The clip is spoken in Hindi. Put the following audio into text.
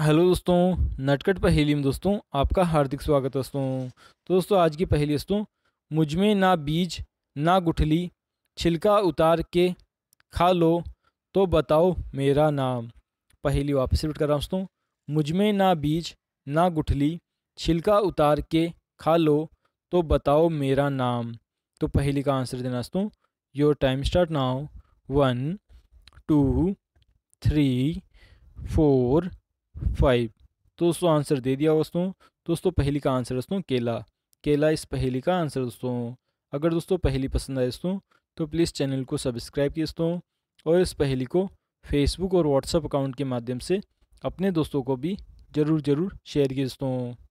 हेलो दोस्तों नटकट पहेली में दोस्तों आपका हार्दिक स्वागत है दोस्तों तो दोस्तों आज की पहेली दोस्तों मुझमें ना बीज ना गुठली छिलका उतार के खा लो तो बताओ मेरा नाम पहेली वापस रिपीट कर रहा हूँ दोस्तों मुझमें ना बीज ना गुठली छिलका उतार के खा लो तो बताओ मेरा नाम तो पहेली का आंसर देना दोस्तों your time start now one two three four five तो दोस्तों आंसर दे दिया दोस्तों तो दोस्तों पहली का आंसर दोस्तों केला केला इस पहली का आंसर दोस्तों अगर दोस्तों पहली पसंद आए दोस्तों तो प्लीज़ चैनल को सब्सक्राइब किए दोस्तों और इस पहली को फेसबुक और व्हाट्सअप अकाउंट के माध्यम से अपने दोस्तों को भी ज़रूर ज़रूर शेयर किए दोस्तों